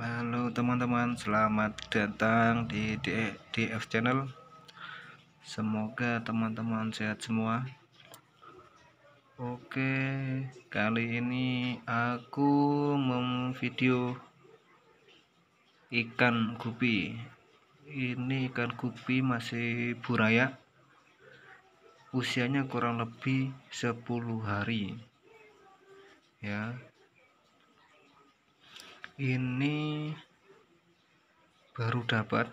Halo teman-teman, selamat datang di DF Channel. Semoga teman-teman sehat semua. Oke, kali ini aku memvideo ikan gupi. Ini ikan gupi masih buraya. Usianya kurang lebih 10 hari. Ya, ini baru dapat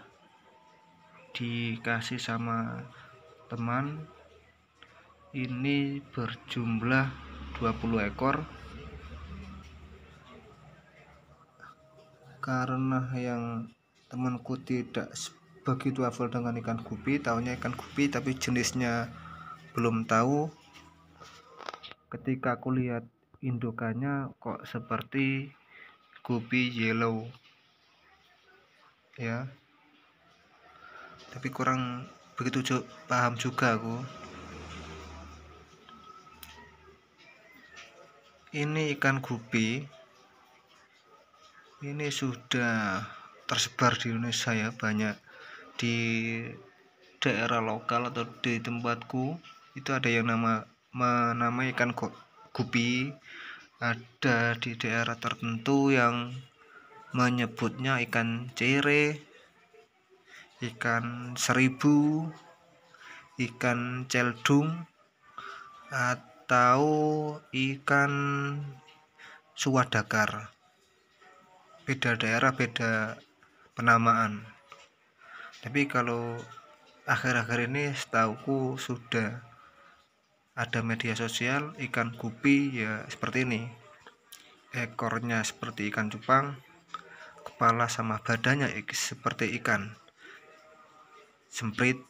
dikasih sama teman ini berjumlah 20 ekor karena yang temanku tidak begitu hafal dengan ikan gupi tahunya ikan gupi tapi jenisnya belum tahu ketika aku lihat indukannya kok seperti Guppy yellow ya tapi kurang begitu ju paham juga aku ini ikan gupi ini sudah tersebar di Indonesia ya banyak di daerah lokal atau di tempatku itu ada yang nama menamai ikan gupi ada di daerah tertentu yang menyebutnya ikan cere, ikan seribu, ikan celdung, atau ikan suwadakar. Beda daerah, beda penamaan. Tapi kalau akhir-akhir ini setauku sudah ada media sosial ikan gupi ya seperti ini ekornya seperti ikan cupang kepala sama badannya seperti ikan semprit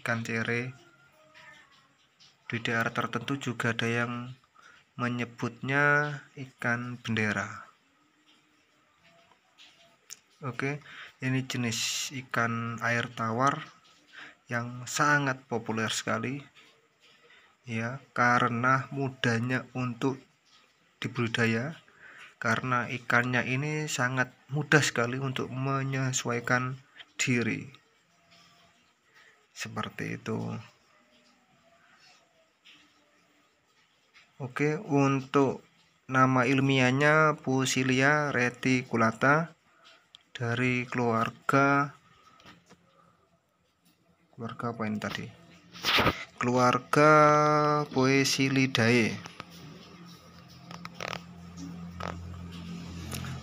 ikan cere di daerah tertentu juga ada yang menyebutnya ikan bendera oke ini jenis ikan air tawar yang sangat populer sekali ya karena mudahnya untuk dibudidaya karena ikannya ini sangat mudah sekali untuk menyesuaikan diri seperti itu Oke untuk nama ilmiahnya Pusilia reticulata dari keluarga keluarga apa ini tadi keluarga Poecilidae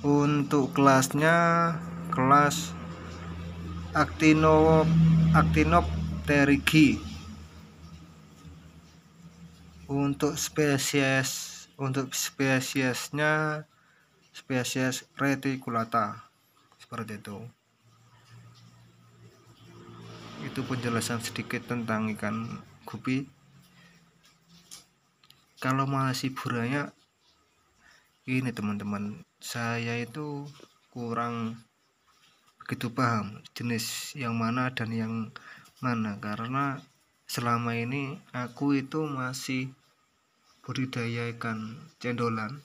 untuk kelasnya kelas Actinop Actinopterygii untuk spesies untuk spesiesnya spesies reticulata seperti itu itu penjelasan sedikit tentang ikan gupi kalau masih burayak ini teman-teman saya itu kurang begitu paham jenis yang mana dan yang mana karena selama ini aku itu masih budidaya ikan cendolan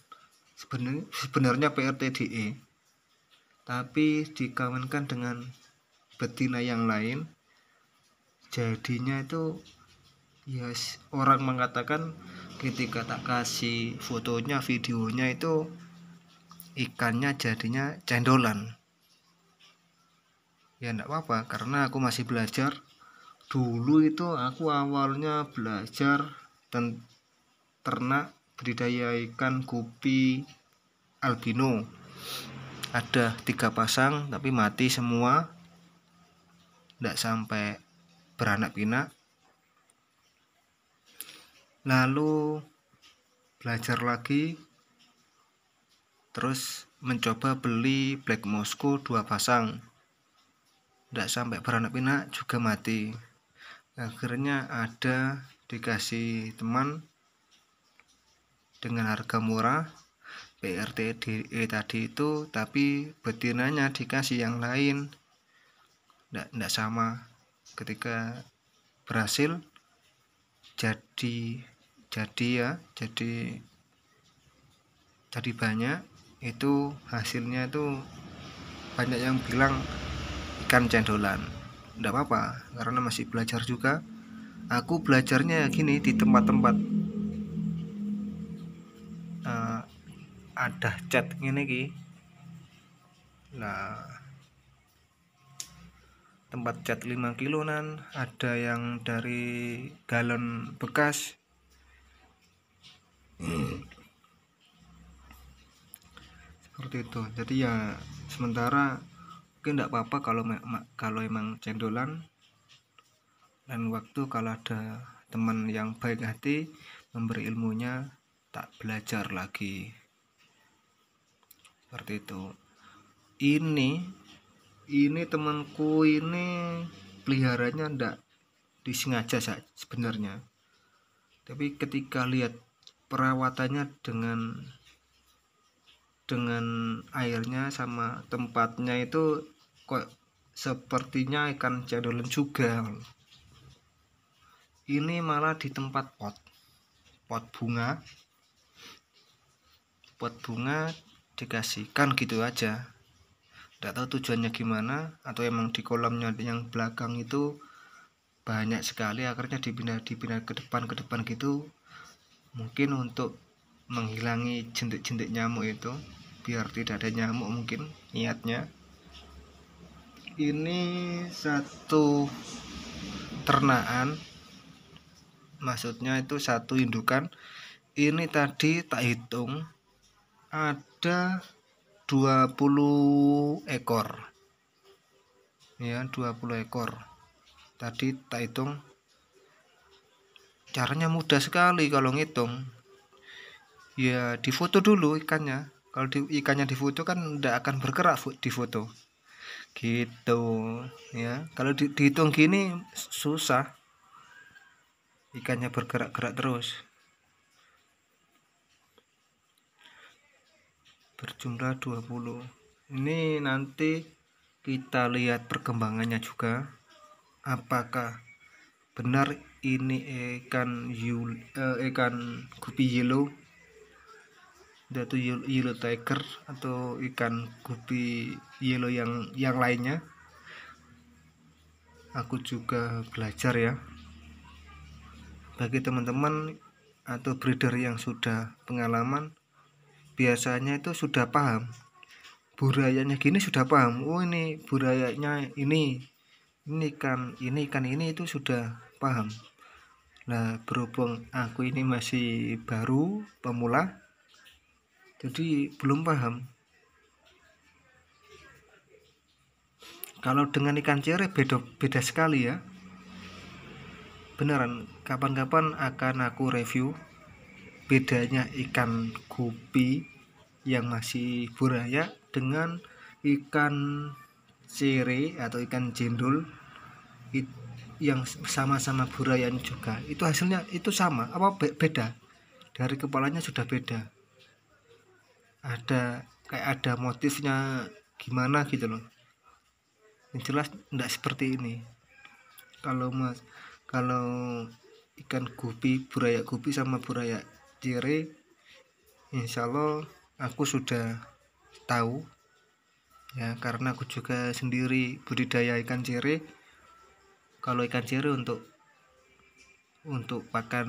sebenarnya sebenarnya PRTDE tapi dikawinkan dengan betina yang lain jadinya itu ya yes, orang mengatakan ketika tak kasih fotonya videonya itu ikannya jadinya cendolan ya enggak apa-apa karena aku masih belajar dulu itu aku awalnya belajar dan ternak budidaya ikan gupi albino ada tiga pasang tapi mati semua tidak sampai beranak pinak lalu belajar lagi terus mencoba beli Black Moscow dua pasang tidak sampai beranak pinak juga mati akhirnya ada dikasih teman dengan harga murah PRTDE eh, tadi itu tapi betinanya dikasih yang lain tidak sama ketika berhasil jadi jadi ya jadi jadi banyak itu hasilnya itu banyak yang bilang ikan cendolan tidak apa-apa karena masih belajar juga aku belajarnya gini di tempat-tempat uh, ada cat ini ki nah tempat cat 5 kilonan ada yang dari galon bekas seperti itu jadi ya sementara mungkin tidak apa-apa kalau kalau emang cendolan Dan waktu kalau ada teman yang baik hati memberi ilmunya tak belajar lagi seperti itu ini ini temanku ini peliharanya ndak disengaja sebenarnya tapi ketika lihat perawatannya dengan dengan airnya sama tempatnya itu kok sepertinya ikan jadulan juga ini malah di tempat pot pot bunga pot bunga dikasihkan gitu aja tidak tahu tujuannya gimana atau emang di kolamnya yang belakang itu banyak sekali akarnya dipindah dipindah ke depan ke depan gitu mungkin untuk menghilangi jentik-jentik nyamuk itu biar tidak ada nyamuk mungkin niatnya ini satu ternaan maksudnya itu satu indukan ini tadi tak hitung ada 20 ekor ya 20 ekor tadi tak hitung caranya mudah sekali kalau ngitung ya difoto dulu ikannya kalau di, ikannya difoto kan tidak akan bergerak di foto gitu ya kalau di, dihitung gini susah ikannya bergerak-gerak terus berjumlah 20 ini nanti kita lihat perkembangannya juga apakah benar ini ikan yul, eh, ikan gupi yellow yaitu yellow tiger atau ikan gupi yellow yang yang lainnya aku juga belajar ya bagi teman-teman atau breeder yang sudah pengalaman biasanya itu sudah paham burayanya gini sudah paham oh ini burayanya ini ini ikan ini ikan ini itu sudah paham nah berhubung aku ini masih baru pemula jadi belum paham kalau dengan ikan cere beda beda sekali ya beneran kapan-kapan akan aku review bedanya ikan gupi yang masih buraya dengan ikan cere atau ikan jendul yang sama-sama buraya juga itu hasilnya itu sama apa beda dari kepalanya sudah beda ada kayak ada motifnya gimana gitu loh yang jelas tidak seperti ini kalau mas kalau ikan gupi buraya gupi sama buraya diri insya Allah aku sudah tahu ya karena aku juga sendiri budidaya ikan ciri kalau ikan ciri untuk untuk pakan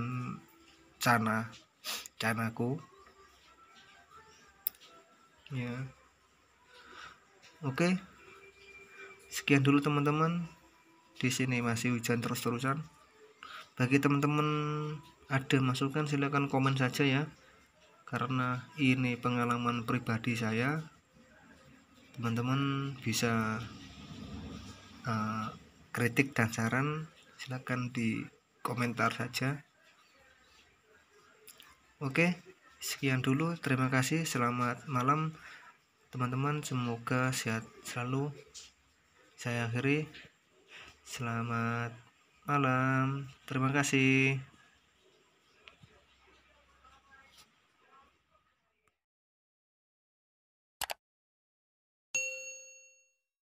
cana canaku ya oke sekian dulu teman-teman di sini masih hujan terus-terusan bagi teman-teman ada masukan silahkan komen saja ya karena ini pengalaman pribadi saya teman-teman bisa uh, kritik dan saran silahkan di komentar saja oke sekian dulu terima kasih selamat malam teman-teman semoga sehat selalu saya akhiri selamat malam terima kasih